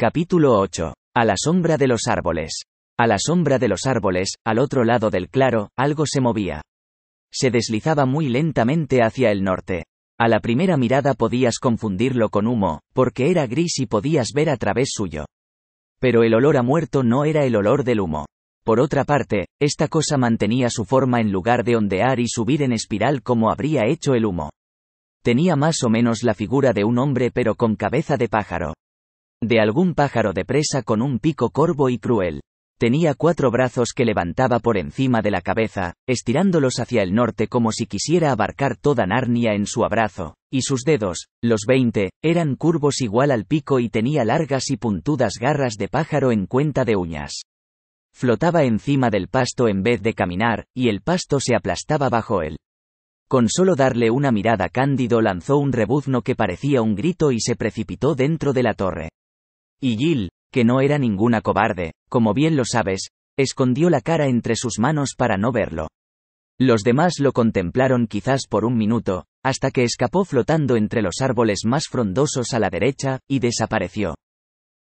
Capítulo 8. A la sombra de los árboles. A la sombra de los árboles, al otro lado del claro, algo se movía. Se deslizaba muy lentamente hacia el norte. A la primera mirada podías confundirlo con humo, porque era gris y podías ver a través suyo. Pero el olor a muerto no era el olor del humo. Por otra parte, esta cosa mantenía su forma en lugar de ondear y subir en espiral como habría hecho el humo. Tenía más o menos la figura de un hombre pero con cabeza de pájaro de algún pájaro de presa con un pico corvo y cruel. Tenía cuatro brazos que levantaba por encima de la cabeza, estirándolos hacia el norte como si quisiera abarcar toda Narnia en su abrazo, y sus dedos, los veinte, eran curvos igual al pico y tenía largas y puntudas garras de pájaro en cuenta de uñas. Flotaba encima del pasto en vez de caminar, y el pasto se aplastaba bajo él. Con solo darle una mirada Cándido lanzó un rebuzno que parecía un grito y se precipitó dentro de la torre. Y Jill, que no era ninguna cobarde, como bien lo sabes, escondió la cara entre sus manos para no verlo. Los demás lo contemplaron quizás por un minuto, hasta que escapó flotando entre los árboles más frondosos a la derecha, y desapareció.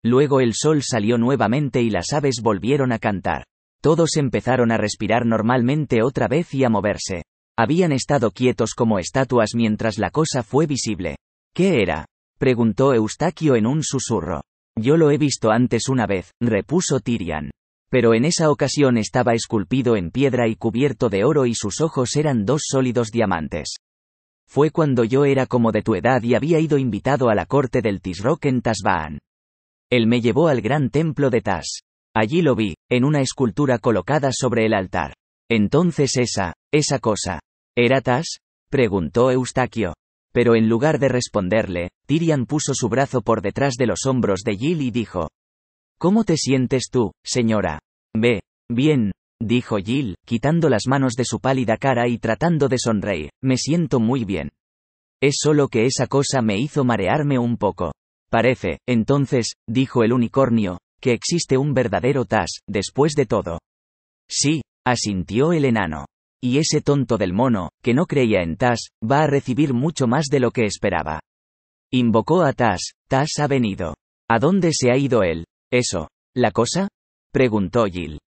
Luego el sol salió nuevamente y las aves volvieron a cantar. Todos empezaron a respirar normalmente otra vez y a moverse. Habían estado quietos como estatuas mientras la cosa fue visible. ¿Qué era? preguntó Eustaquio en un susurro. Yo lo he visto antes una vez, repuso Tirian. Pero en esa ocasión estaba esculpido en piedra y cubierto de oro y sus ojos eran dos sólidos diamantes. Fue cuando yo era como de tu edad y había ido invitado a la corte del Tisrock en Tasbaan. Él me llevó al gran templo de Tas. Allí lo vi, en una escultura colocada sobre el altar. Entonces esa, esa cosa. ¿Era Tas? preguntó Eustaquio. Pero en lugar de responderle, Tyrion puso su brazo por detrás de los hombros de Jill y dijo. ¿Cómo te sientes tú, señora? Ve. Bien, dijo Jill, quitando las manos de su pálida cara y tratando de sonreír. Me siento muy bien. Es solo que esa cosa me hizo marearme un poco. Parece, entonces, dijo el unicornio, que existe un verdadero TAS, después de todo. Sí, asintió el enano. Y ese tonto del mono, que no creía en Tas, va a recibir mucho más de lo que esperaba. Invocó a Tas, Tas ha venido. ¿A dónde se ha ido él? ¿Eso? ¿La cosa? preguntó Gil.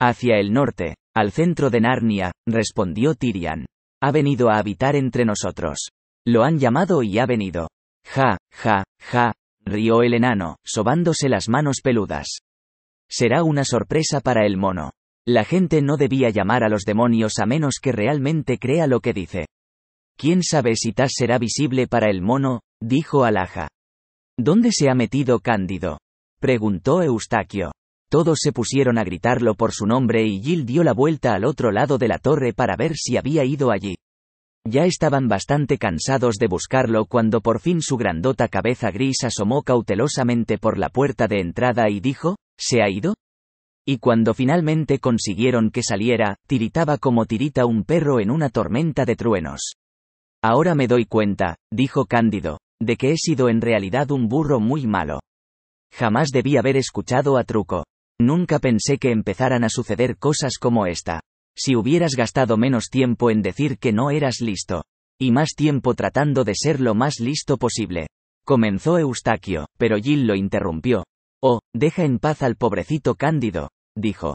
Hacia el norte, al centro de Narnia, respondió Tirian. Ha venido a habitar entre nosotros. Lo han llamado y ha venido. Ja, ja, ja, rió el enano, sobándose las manos peludas. Será una sorpresa para el mono. La gente no debía llamar a los demonios a menos que realmente crea lo que dice. ¿Quién sabe si Tas será visible para el mono? dijo Alaja. ¿Dónde se ha metido Cándido? preguntó Eustaquio. Todos se pusieron a gritarlo por su nombre y Gil dio la vuelta al otro lado de la torre para ver si había ido allí. Ya estaban bastante cansados de buscarlo cuando por fin su grandota cabeza gris asomó cautelosamente por la puerta de entrada y dijo, ¿Se ha ido? y cuando finalmente consiguieron que saliera, tiritaba como tirita un perro en una tormenta de truenos. Ahora me doy cuenta, dijo Cándido, de que he sido en realidad un burro muy malo. Jamás debí haber escuchado a Truco. Nunca pensé que empezaran a suceder cosas como esta. Si hubieras gastado menos tiempo en decir que no eras listo. Y más tiempo tratando de ser lo más listo posible. Comenzó Eustaquio, pero Gil lo interrumpió. Oh, deja en paz al pobrecito Cándido dijo.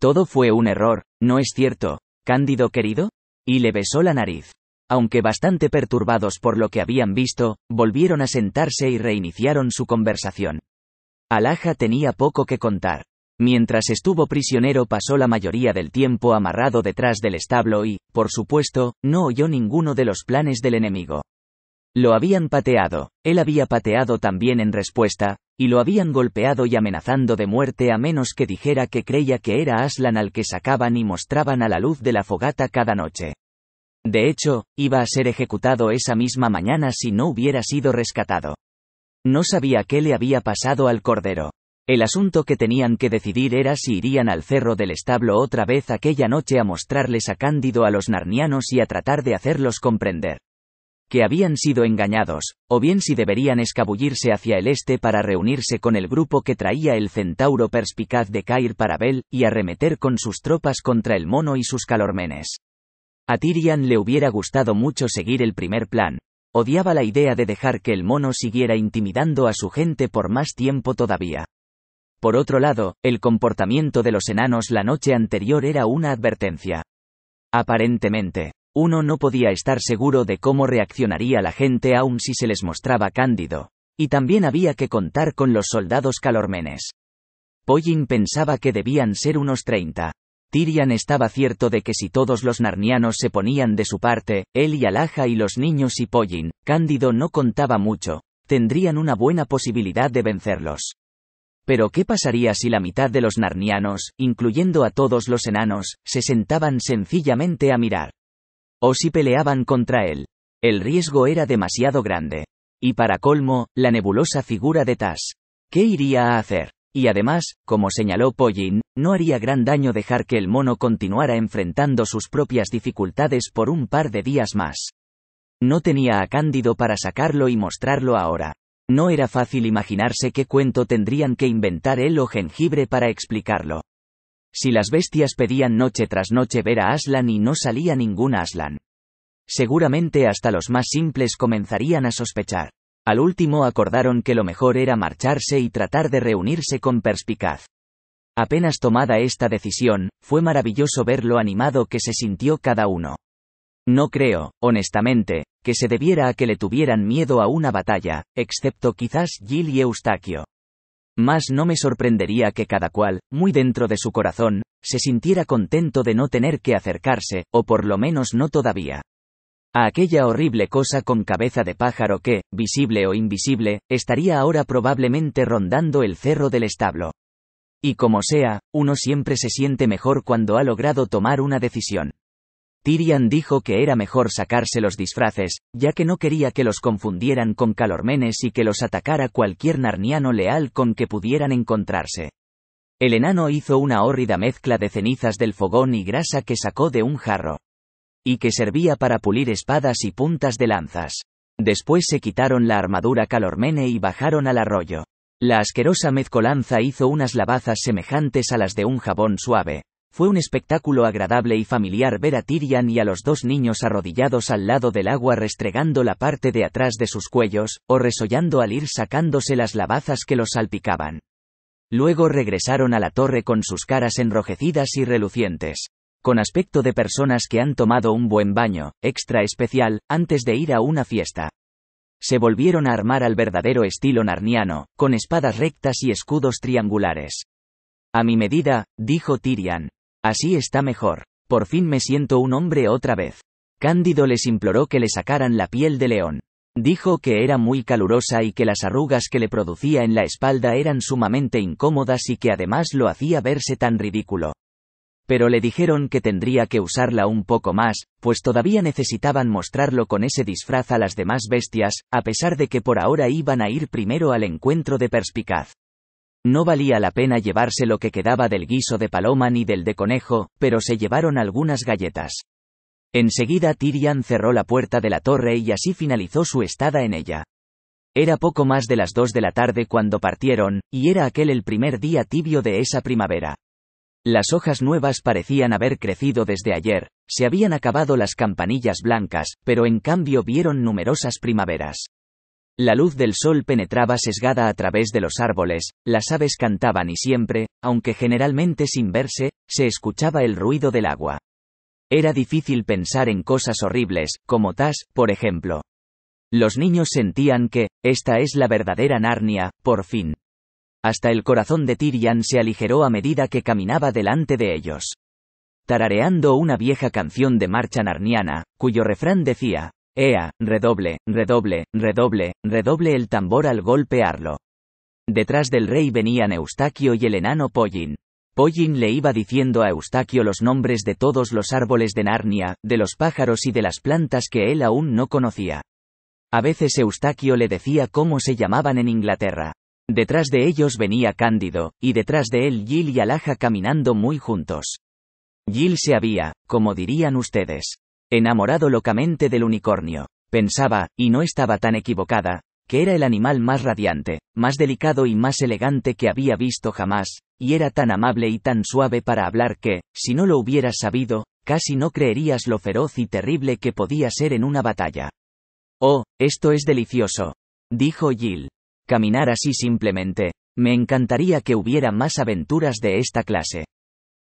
Todo fue un error, ¿no es cierto, Cándido querido? Y le besó la nariz. Aunque bastante perturbados por lo que habían visto, volvieron a sentarse y reiniciaron su conversación. Alaja tenía poco que contar. Mientras estuvo prisionero pasó la mayoría del tiempo amarrado detrás del establo y, por supuesto, no oyó ninguno de los planes del enemigo. Lo habían pateado, él había pateado también en respuesta, y lo habían golpeado y amenazando de muerte a menos que dijera que creía que era Aslan al que sacaban y mostraban a la luz de la fogata cada noche. De hecho, iba a ser ejecutado esa misma mañana si no hubiera sido rescatado. No sabía qué le había pasado al cordero. El asunto que tenían que decidir era si irían al cerro del establo otra vez aquella noche a mostrarles a Cándido a los narnianos y a tratar de hacerlos comprender que habían sido engañados, o bien si deberían escabullirse hacia el este para reunirse con el grupo que traía el centauro perspicaz de Cair para Bel, y arremeter con sus tropas contra el mono y sus calormenes. A Tyrion le hubiera gustado mucho seguir el primer plan, odiaba la idea de dejar que el mono siguiera intimidando a su gente por más tiempo todavía. Por otro lado, el comportamiento de los enanos la noche anterior era una advertencia. Aparentemente, uno no podía estar seguro de cómo reaccionaría la gente aun si se les mostraba cándido, y también había que contar con los soldados calormenes. Pollin pensaba que debían ser unos 30. Tirian estaba cierto de que si todos los narnianos se ponían de su parte, él y Alaja y los niños y Pollin, Cándido no contaba mucho, tendrían una buena posibilidad de vencerlos. Pero ¿qué pasaría si la mitad de los narnianos, incluyendo a todos los enanos, se sentaban sencillamente a mirar? o si peleaban contra él. El riesgo era demasiado grande. Y para colmo, la nebulosa figura de Tas, ¿Qué iría a hacer? Y además, como señaló Pollin, no haría gran daño dejar que el mono continuara enfrentando sus propias dificultades por un par de días más. No tenía a Cándido para sacarlo y mostrarlo ahora. No era fácil imaginarse qué cuento tendrían que inventar él o jengibre para explicarlo. Si las bestias pedían noche tras noche ver a Aslan y no salía ningún Aslan. Seguramente hasta los más simples comenzarían a sospechar. Al último acordaron que lo mejor era marcharse y tratar de reunirse con Perspicaz. Apenas tomada esta decisión, fue maravilloso ver lo animado que se sintió cada uno. No creo, honestamente, que se debiera a que le tuvieran miedo a una batalla, excepto quizás Gil y Eustaquio. Mas no me sorprendería que cada cual, muy dentro de su corazón, se sintiera contento de no tener que acercarse, o por lo menos no todavía. A aquella horrible cosa con cabeza de pájaro que, visible o invisible, estaría ahora probablemente rondando el cerro del establo. Y como sea, uno siempre se siente mejor cuando ha logrado tomar una decisión. Tirian dijo que era mejor sacarse los disfraces, ya que no quería que los confundieran con calormenes y que los atacara cualquier narniano leal con que pudieran encontrarse. El enano hizo una hórrida mezcla de cenizas del fogón y grasa que sacó de un jarro. Y que servía para pulir espadas y puntas de lanzas. Después se quitaron la armadura calormene y bajaron al arroyo. La asquerosa mezcolanza hizo unas lavazas semejantes a las de un jabón suave, fue un espectáculo agradable y familiar ver a Tyrion y a los dos niños arrodillados al lado del agua restregando la parte de atrás de sus cuellos, o resollando al ir sacándose las lavazas que los salpicaban. Luego regresaron a la torre con sus caras enrojecidas y relucientes. Con aspecto de personas que han tomado un buen baño, extra especial, antes de ir a una fiesta. Se volvieron a armar al verdadero estilo narniano, con espadas rectas y escudos triangulares. A mi medida, dijo Tyrion. Así está mejor. Por fin me siento un hombre otra vez. Cándido les imploró que le sacaran la piel de león. Dijo que era muy calurosa y que las arrugas que le producía en la espalda eran sumamente incómodas y que además lo hacía verse tan ridículo. Pero le dijeron que tendría que usarla un poco más, pues todavía necesitaban mostrarlo con ese disfraz a las demás bestias, a pesar de que por ahora iban a ir primero al encuentro de Perspicaz. No valía la pena llevarse lo que quedaba del guiso de paloma ni del de conejo, pero se llevaron algunas galletas. Enseguida Tirian cerró la puerta de la torre y así finalizó su estada en ella. Era poco más de las dos de la tarde cuando partieron, y era aquel el primer día tibio de esa primavera. Las hojas nuevas parecían haber crecido desde ayer, se habían acabado las campanillas blancas, pero en cambio vieron numerosas primaveras. La luz del sol penetraba sesgada a través de los árboles, las aves cantaban y siempre, aunque generalmente sin verse, se escuchaba el ruido del agua. Era difícil pensar en cosas horribles, como Tas, por ejemplo. Los niños sentían que, esta es la verdadera Narnia, por fin. Hasta el corazón de Tirian se aligeró a medida que caminaba delante de ellos. Tarareando una vieja canción de marcha narniana, cuyo refrán decía, Ea, redoble, redoble, redoble, redoble el tambor al golpearlo. Detrás del rey venían Eustaquio y el enano Pollin. Pollin le iba diciendo a Eustaquio los nombres de todos los árboles de Narnia, de los pájaros y de las plantas que él aún no conocía. A veces Eustaquio le decía cómo se llamaban en Inglaterra. Detrás de ellos venía Cándido, y detrás de él Gil y Alaja caminando muy juntos. Gil se había, como dirían ustedes, enamorado locamente del unicornio. Pensaba, y no estaba tan equivocada, que era el animal más radiante, más delicado y más elegante que había visto jamás, y era tan amable y tan suave para hablar que, si no lo hubieras sabido, casi no creerías lo feroz y terrible que podía ser en una batalla. Oh, esto es delicioso, dijo Jill. Caminar así simplemente. Me encantaría que hubiera más aventuras de esta clase.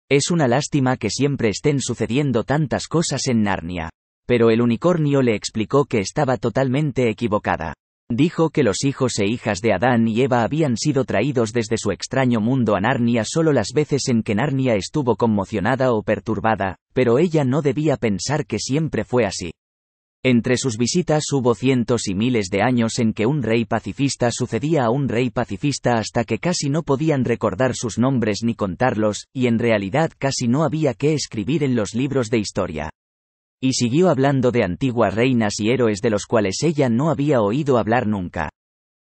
Es una lástima que siempre estén sucediendo tantas cosas en Narnia. Pero el unicornio le explicó que estaba totalmente equivocada. Dijo que los hijos e hijas de Adán y Eva habían sido traídos desde su extraño mundo a Narnia solo las veces en que Narnia estuvo conmocionada o perturbada, pero ella no debía pensar que siempre fue así. Entre sus visitas hubo cientos y miles de años en que un rey pacifista sucedía a un rey pacifista hasta que casi no podían recordar sus nombres ni contarlos, y en realidad casi no había que escribir en los libros de historia. Y siguió hablando de antiguas reinas y héroes de los cuales ella no había oído hablar nunca.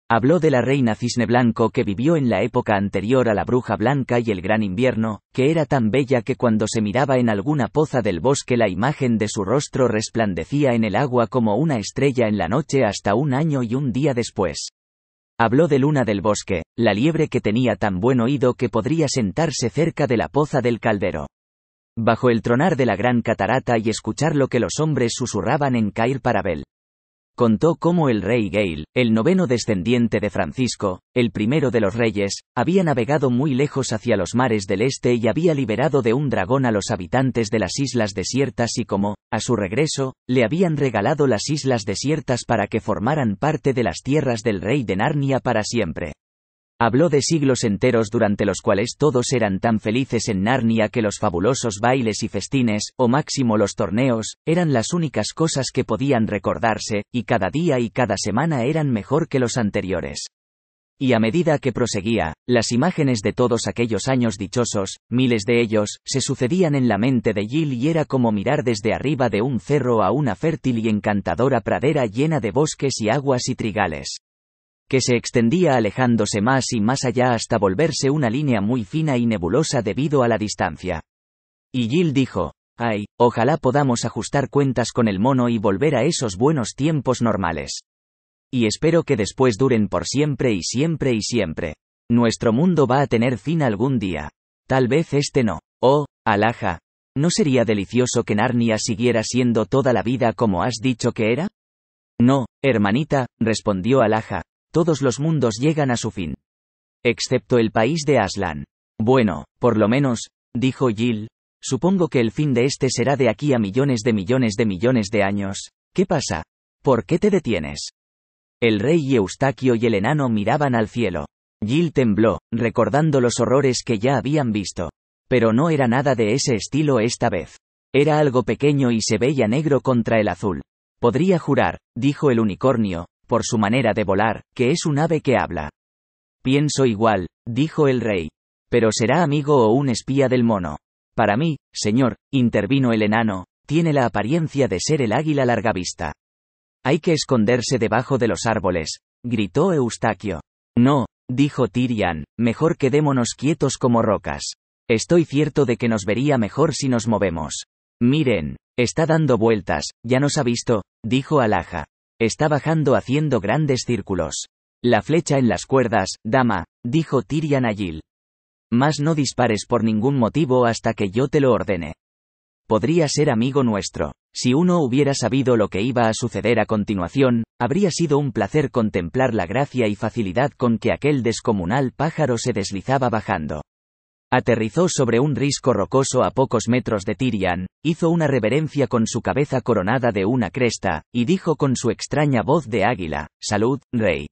Habló de la reina cisne blanco que vivió en la época anterior a la bruja blanca y el gran invierno, que era tan bella que cuando se miraba en alguna poza del bosque la imagen de su rostro resplandecía en el agua como una estrella en la noche hasta un año y un día después. Habló de Luna del Bosque, la liebre que tenía tan buen oído que podría sentarse cerca de la poza del caldero. Bajo el tronar de la gran catarata y escuchar lo que los hombres susurraban en Cair Parabel contó cómo el rey Gale, el noveno descendiente de Francisco, el primero de los reyes, había navegado muy lejos hacia los mares del este y había liberado de un dragón a los habitantes de las islas desiertas y cómo, a su regreso, le habían regalado las islas desiertas para que formaran parte de las tierras del rey de Narnia para siempre. Habló de siglos enteros durante los cuales todos eran tan felices en Narnia que los fabulosos bailes y festines, o máximo los torneos, eran las únicas cosas que podían recordarse, y cada día y cada semana eran mejor que los anteriores. Y a medida que proseguía, las imágenes de todos aquellos años dichosos, miles de ellos, se sucedían en la mente de Jill y era como mirar desde arriba de un cerro a una fértil y encantadora pradera llena de bosques y aguas y trigales que se extendía alejándose más y más allá hasta volverse una línea muy fina y nebulosa debido a la distancia. Y Gil dijo, Ay, ojalá podamos ajustar cuentas con el mono y volver a esos buenos tiempos normales. Y espero que después duren por siempre y siempre y siempre. Nuestro mundo va a tener fin algún día. Tal vez este no. Oh, Alaja. ¿No sería delicioso que Narnia siguiera siendo toda la vida como has dicho que era? No, hermanita, respondió Alaja, todos los mundos llegan a su fin. Excepto el país de Aslan. Bueno, por lo menos, dijo Jill, supongo que el fin de este será de aquí a millones de millones de millones de años. ¿Qué pasa? ¿Por qué te detienes? El rey y Eustaquio y el enano miraban al cielo. Jill tembló, recordando los horrores que ya habían visto. Pero no era nada de ese estilo esta vez. Era algo pequeño y se veía negro contra el azul. Podría jurar, dijo el unicornio, por su manera de volar, que es un ave que habla. Pienso igual, dijo el rey. Pero será amigo o un espía del mono. Para mí, señor, intervino el enano, tiene la apariencia de ser el águila largavista. Hay que esconderse debajo de los árboles, gritó Eustaquio. No, dijo Tirian, mejor quedémonos quietos como rocas. Estoy cierto de que nos vería mejor si nos movemos. Miren, está dando vueltas, ya nos ha visto, dijo Alaja. Está bajando haciendo grandes círculos. La flecha en las cuerdas, dama, dijo Tyrion a Mas no dispares por ningún motivo hasta que yo te lo ordene. Podría ser amigo nuestro. Si uno hubiera sabido lo que iba a suceder a continuación, habría sido un placer contemplar la gracia y facilidad con que aquel descomunal pájaro se deslizaba bajando. Aterrizó sobre un risco rocoso a pocos metros de Tirian, hizo una reverencia con su cabeza coronada de una cresta, y dijo con su extraña voz de águila, Salud, rey.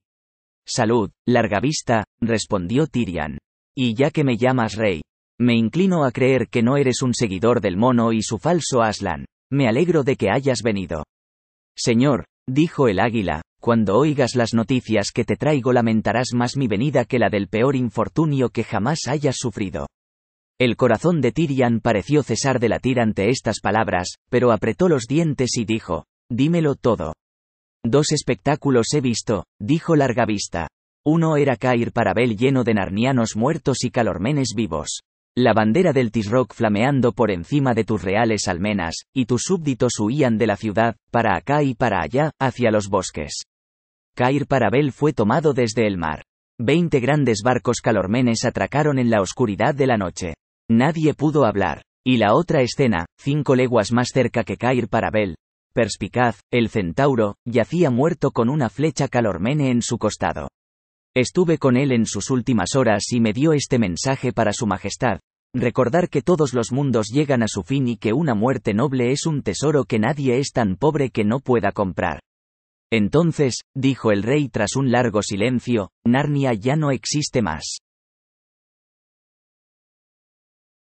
Salud, larga vista, respondió Tirian. Y ya que me llamas rey, me inclino a creer que no eres un seguidor del mono y su falso Aslan. Me alegro de que hayas venido. Señor, dijo el águila, cuando oigas las noticias que te traigo lamentarás más mi venida que la del peor infortunio que jamás hayas sufrido. El corazón de Tirian pareció cesar de latir ante estas palabras, pero apretó los dientes y dijo, Dímelo todo. Dos espectáculos he visto, dijo Largavista. Uno era Cair Parabel lleno de narnianos muertos y calormenes vivos. La bandera del Tisroc flameando por encima de tus reales almenas, y tus súbditos huían de la ciudad, para acá y para allá, hacia los bosques. Cair Parabel fue tomado desde el mar. Veinte grandes barcos calormenes atracaron en la oscuridad de la noche. Nadie pudo hablar. Y la otra escena, cinco leguas más cerca que Cair Parabel, perspicaz, el centauro, yacía muerto con una flecha calormene en su costado. Estuve con él en sus últimas horas y me dio este mensaje para su majestad, recordar que todos los mundos llegan a su fin y que una muerte noble es un tesoro que nadie es tan pobre que no pueda comprar. Entonces, dijo el rey tras un largo silencio, Narnia ya no existe más.